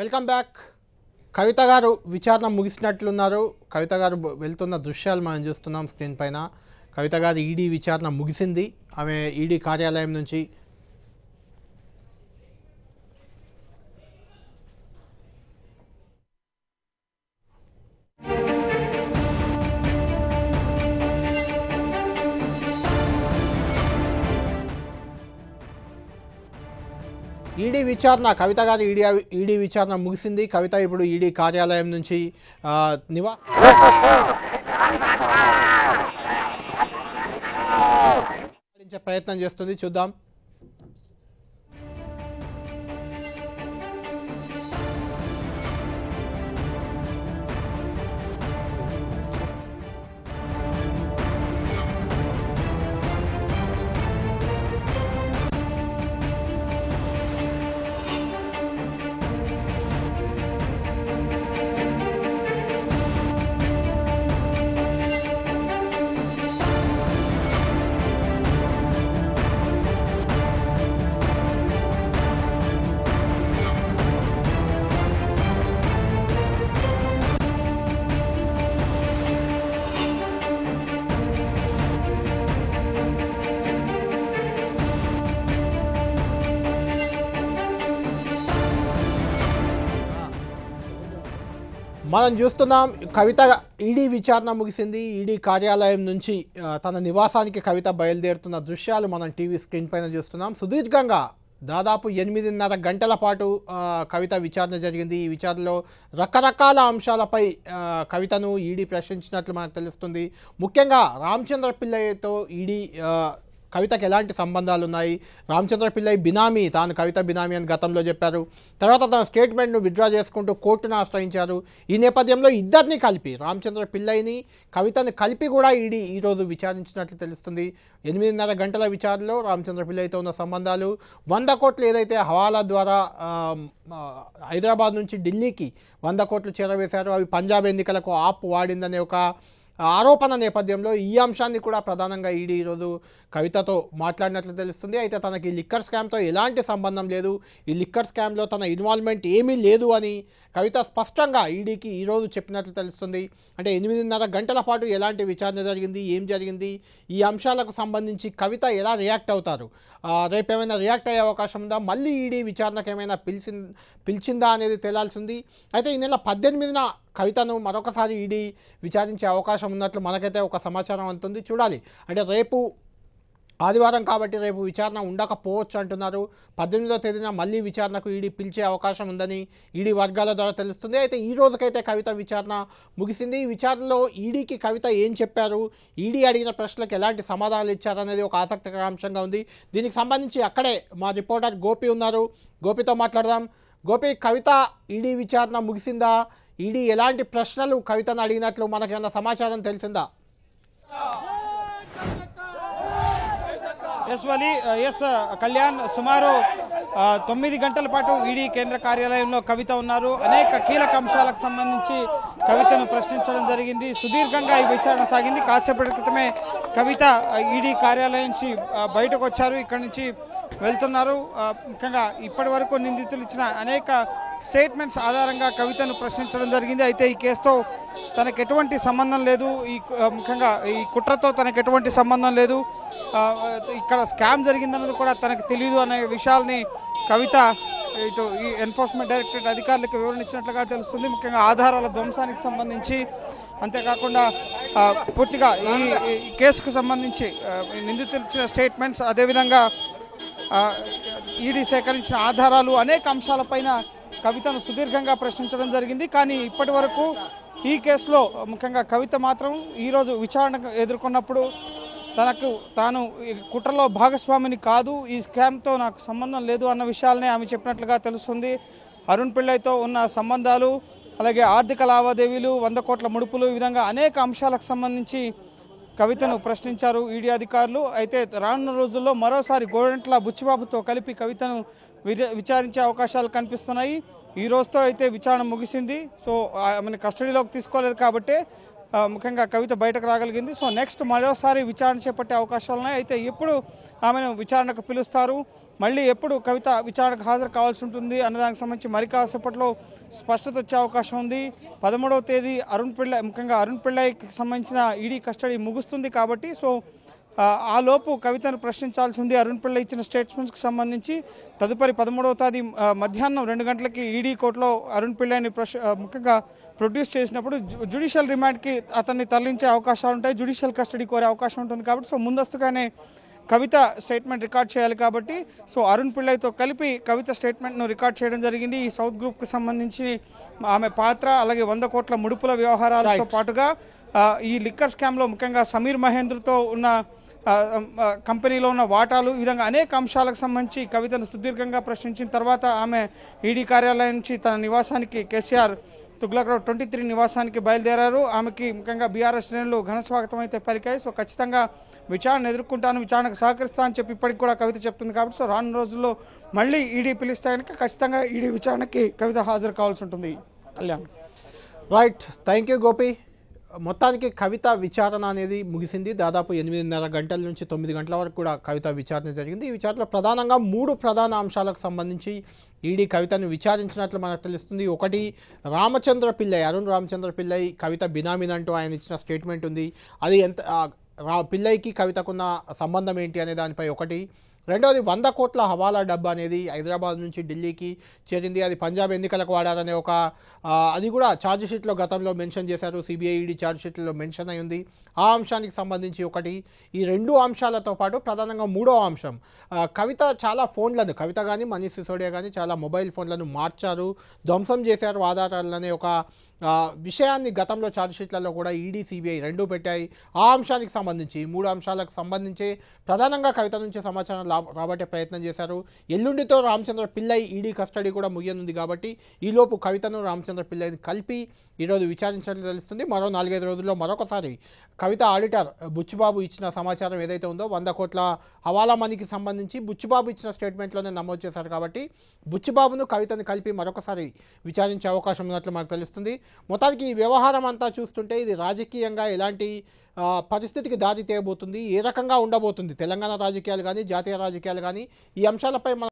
welcome back కవిత గారు విచారణ ముగిసినట్లున్నారు కవిత గారు వెళ్తున్న దృశ్యాలు మనం చూస్తున్నాం స్క్రీన్ పైన కవిత గారు ఈడీ విచారణ ముగిసింది ఆమె ఈడీ కార్యాలయం నుంచి ఈడీ విచారణ కవిత గారి ఈడీ ఈడీ విచారణ ముగిసింది కవిత ఇప్పుడు ఈడీ కార్యాలయం నుంచి నివా ప్రయత్నం చేస్తుంది చూద్దాం మనం చూస్తున్నాం కవిత ఈడీ విచారణ ముగిసింది ఈడీ కార్యాలయం నుంచి తన నివాసానికి కవిత బయలుదేరుతున్న దృశ్యాలు మనం టీవీ స్క్రీన్ పైన చూస్తున్నాం సుదీర్ఘంగా దాదాపు ఎనిమిదిన్నర గంటల పాటు కవిత విచారణ జరిగింది ఈ విచారణలో రకరకాల అంశాలపై కవితను ఈడీ ప్రశ్నించినట్లు మనకు తెలుస్తుంది ముఖ్యంగా రామచంద్ర పిల్లయ్యతో ఈడీ కవితకు ఎలాంటి సంబంధాలు ఉన్నాయి రామచంద్ర పిల్లై బినామీ తాను కవిత బినామీ అని గతంలో చెప్పారు తర్వాత తన స్టేట్మెంట్ను విత్డ్రా చేసుకుంటూ కోర్టును ఆశ్రయించారు ఈ నేపథ్యంలో ఇద్దరిని కలిపి రామచంద్ర పిల్లైని కవితని కలిపి కూడా ఈడీ ఈరోజు విచారించినట్లు తెలుస్తుంది ఎనిమిదిన్నర గంటల విచారణలో రామచంద్ర పిల్లైతో ఉన్న సంబంధాలు వంద కోట్లు ఏదైతే హవాలా ద్వారా హైదరాబాద్ నుంచి ఢిల్లీకి వంద కోట్లు చేరవేశారు అవి పంజాబ్ ఎన్నికలకు ఆప్ వాడిందనే ఒక ఆరోపణ నేపథ్యంలో ఈ అంశాన్ని కూడా ప్రధానంగా ఈడీ ఈరోజు కవితతో మాట్లాడినట్లు తెలుస్తుంది అయితే తనకి లిక్కర్ స్కామ్తో ఎలాంటి సంబంధం లేదు ఈ లిక్కర్ స్కామ్లో తన ఇన్వాల్వ్మెంట్ ఏమీ లేదు అని కవిత స్పష్టంగా ఈడీకి ఈరోజు చెప్పినట్లు తెలుస్తుంది అంటే ఎనిమిదిన్నర గంటల పాటు ఎలాంటి విచారణ జరిగింది ఏం జరిగింది ఈ అంశాలకు సంబంధించి కవిత ఎలా రియాక్ట్ అవుతారు రేపు ఏమైనా రియాక్ట్ అయ్యే అవకాశం ఉందా మళ్ళీ ఈడీ విచారణకు ఏమైనా పిలిచి పిలిచిందా అనేది తేలాల్సింది అయితే ఈ నెల పద్దెనిమిదిన కవితను మరొకసారి ఈడీ విచారించే అవకాశం ఉన్నట్లు మనకైతే ఒక సమాచారం అంటుంది చూడాలి అంటే రేపు ఆదివారం కాబట్టి రేపు విచారణ ఉండకపోవచ్చు అంటున్నారు పద్దెనిమిదో తేదీన మళ్ళీ విచారణకు ఈడీ పిలిచే అవకాశం ఉందని ఈడీ వర్గాల ద్వారా తెలుస్తుంది అయితే ఈ రోజుకైతే కవిత విచారణ ముగిసింది ఈ విచారణలో ఈడీకి కవిత ఏం చెప్పారు ఈడీ అడిగిన ప్రశ్నలకు ఎలాంటి సమాధానాలు ఇచ్చారనేది ఒక ఆసక్తికర అంశంగా ఉంది దీనికి సంబంధించి అక్కడే మా రిపోర్టర్ గోపి ఉన్నారు గోపితో మాట్లాడదాం గోపి కవిత ఈడీ విచారణ ముగిసిందా ఈడీ ఎలాంటి ప్రశ్నలు కవితను అడిగినట్లు మనకేమైనా సమాచారం తెలిసిందా ఎస్ వలి ఎస్ కళ్యాణ్ సుమారు తొమ్మిది గంటల పాటు ఈడీ కేంద్ర కార్యాలయంలో కవిత ఉన్నారు అనేక కీలక అంశాలకు సంబంధించి కవితను ప్రశ్నించడం జరిగింది సుదీర్ఘంగా ఈ విచారణ సాగింది కాసేపటి క్రితమే కవిత ఈడీ కార్యాలయం నుంచి బయటకు వచ్చారు ఇక్కడి నుంచి వెళ్తున్నారు ముఖ్యంగా ఇప్పటి వరకు నిందితులు ఇచ్చిన అనేక స్టేట్మెంట్స్ ఆధారంగా కవితను ప్రశ్నించడం జరిగింది అయితే ఈ కేసుతో తనకు ఎటువంటి సంబంధం లేదు ఈ ముఖ్యంగా ఈ కుట్రతో తనకు ఎటువంటి సంబంధం లేదు ఇక్కడ స్కామ్ జరిగిందన్నది కూడా తనకు తెలియదు అనే విషయాల్ని కవిత ఇటు ఈ ఎన్ఫోర్స్మెంట్ డైరెక్టరేట్ అధికారులకు వివరణ ఇచ్చినట్లుగా తెలుస్తుంది ముఖ్యంగా ఆధారాల ధ్వంసానికి సంబంధించి అంతేకాకుండా పూర్తిగా ఈ కేసుకు సంబంధించి నిందితులు ఇచ్చిన స్టేట్మెంట్స్ అదేవిధంగా ఈడీ సేకరించిన ఆధారాలు అనేక అంశాలపైన కవితను సుదీర్ఘంగా ప్రశ్నించడం జరిగింది కానీ ఇప్పటి వరకు ఈ కేసులో ముఖ్యంగా కవిత మాత్రం ఈరోజు విచారణ ఎదుర్కొన్నప్పుడు తనకు తాను కుట్రలో భాగస్వామిని కాదు ఈ స్కామ్తో నాకు సంబంధం లేదు అన్న విషయాలనే ఆమె చెప్పినట్లుగా తెలుస్తుంది అరుణ్ పిళ్ళైతో ఉన్న సంబంధాలు అలాగే ఆర్థిక లావాదేవీలు వంద కోట్ల ముడుపులు ఈ విధంగా అనేక అంశాలకు సంబంధించి కవితను ప్రశ్నించారు ఈడీ అధికారులు అయితే రానున్న రోజుల్లో మరోసారి గోడంట్ల బుచ్చిబాబుతో కలిపి కవితను విచారించే అవకాశాలు కనిపిస్తున్నాయి ఈ రోజుతో అయితే విచారణ ముగిసింది సో ఆమెను కస్టడీలోకి తీసుకోలేదు కాబట్టి ముఖ్యంగా కవిత బయటకు రాగలిగింది సో నెక్స్ట్ మరోసారి విచారణ చేపట్టే అవకాశాలు ఉన్నాయి అయితే ఎప్పుడు ఆమెను విచారణకు పిలుస్తారు మళ్ళీ ఎప్పుడు కవిత విచారణకు హాజరు కావాల్సి ఉంటుంది అన్నదానికి సంబంధించి మరి కాసేపట్లో స్పష్టత వచ్చే అవకాశం ఉంది పదమూడవ తేదీ అరుణ్ పిళ్ళ ముఖ్యంగా అరుణ్ పిళ్ళైకి సంబంధించిన ఈడీ కస్టడీ ముగుస్తుంది కాబట్టి సో ఆ లోపు కవితను ప్రశ్నించాల్సి ఉంది అరుణ్ పిల్ల ఇచ్చిన స్టేట్మెంట్స్కి సంబంధించి తదుపరి పదమూడవ తేదీ మధ్యాహ్నం రెండు గంటలకి ఈడీ కోర్టులో అరుణ్ పిల్లని ప్రశ్ ముఖ్యంగా ప్రొడ్యూస్ చేసినప్పుడు జుడిషియల్ రిమాండ్కి అతన్ని తరలించే అవకాశాలు ఉంటాయి జుడిషియల్ కస్టడీ కోరే అవకాశం ఉంటుంది కాబట్టి సో ముందస్తుగానే కవిత స్టేట్మెంట్ రికార్డ్ చేయాలి కాబట్టి సో అరుణ్ పిళ్ళైతో కలిపి కవిత స్టేట్మెంట్ను రికార్డ్ చేయడం జరిగింది ఈ సౌత్ గ్రూప్కి సంబంధించి ఆమె పాత్ర అలాగే వంద కోట్ల ముడుపుల వ్యవహారాలతో పాటుగా ఈ లిక్కర్ స్కామ్లో ముఖ్యంగా సమీర్ మహేంద్రతో ఉన్న కంపెనీలో ఉన్న వాటాలు ఈ విధంగా అనేక అంశాలకు సంబంధించి కవితను సుదీర్ఘంగా ప్రశ్నించిన తర్వాత ఆమె ఈడీ కార్యాలయం నుంచి తన నివాసానికి KCR Tughlaq road twenty three నివాసానికి బయలుదేరారు ఆమెకి ముఖ్యంగా బీఆర్ఎస్ శ్రేణులు ఘన స్వాగతం అయితే పలికాయి సో ఖచ్చితంగా విచారణ ఎదుర్కొంటాను విచారణకు సహకరిస్తా అని చెప్పి ఇప్పటికి కూడా కవిత చెప్తుంది కాబట్టి సో రాను రోజుల్లో మళ్ళీ ఈడీ పిలిస్తే కనుక ఖచ్చితంగా ఈడీ విచారణకి కవిత హాజరు కావాల్సి ఉంటుంది Kalyan right thank you Gopi మొత్తానికి కవిత విచారణ అనేది ముగిసింది దాదాపు ఎనిమిదిన్నర గంటల నుంచి తొమ్మిది గంటల వరకు కూడా కవిత విచారణ జరిగింది ఈ విచారణలో ప్రధానంగా మూడు ప్రధాన అంశాలకు సంబంధించి ఈడీ కవితను విచారించినట్లు మనకు తెలుస్తుంది ఒకటి రామచంద్ర పిల్లై అరుణ్ రామచంద్ర పిల్లై కవిత అంటూ ఆయన ఇచ్చిన స్టేట్మెంట్ ఉంది అది ఎంత పిల్లైకి కవితకున్న సంబంధం ఏంటి అనే దానిపై ఒకటి రెండవది వంద కోట్ల హవాలా డబ్బు అనేది హైదరాబాద్ నుంచి ఢిల్లీకి చేరింది అది పంజాబ్ ఎన్నికలకు వాడారనే ఒక అది కూడా ఛార్జ్షీట్లో గతంలో మెన్షన్ చేశారు సిబిఐఈడి ఛార్జ్షీట్లో మెన్షన్ అయింది ఆ అంశానికి సంబంధించి ఒకటి ఈ రెండు అంశాలతో పాటు ప్రధానంగా మూడో అంశం కవిత చాలా ఫోన్లను కవిత కానీ మనీష్ సిసోడియా కానీ చాలా మొబైల్ ఫోన్లను మార్చారు ధ్వంసం చేశారు ఆధారాలనే ఒక విషయాన్ని గతంలో ఛార్జ్షీట్లలో కూడా ఈడీ సిబిఐ రెండు పెట్టాయి ఆ అంశానికి సంబంధించి మూడు అంశాలకు సంబంధించి ప్రధానంగా కవిత నుంచి సమాచారం రాబట్టే ప్రయత్నం చేశారు ఎల్లుండితో రామచంద్ర పిల్లై ఈడీ కస్టడీ కూడా ముగియనుంది కాబట్టి ఈలోపు కవితను రామచంద్ర పిల్లయ్యని కలిపి ఈరోజు విచారించడం తెలుస్తుంది మరో నాలుగైదు రోజుల్లో మరొకసారి కవిత ఆడిటర్ బుచ్చిబాబు ఇచ్చిన సమాచారం ఏదైతే ఉందో వంద కోట్ల హవాలా మనీకి సంబంధించి బుచ్చిబాబు ఇచ్చిన స్టేట్మెంట్లోనే నమోదు చేశారు కాబట్టి బుచ్చిబాబును కవితను కలిపి మరొకసారి విచారించే అవకాశం ఉన్నట్లు మనకు తెలుస్తుంది మొత్తానికి ఈ వ్యవహారం అంతా చూస్తుంటే ఇది రాజకీయంగా ఎలాంటి పరిస్థితికి దారి తీయబోతుంది ఏ రకంగా ఉండబోతుంది తెలంగాణ రాజకీయాలు కానీ జాతీయ రాజకీయాలు కానీ ఈ అంశాలపై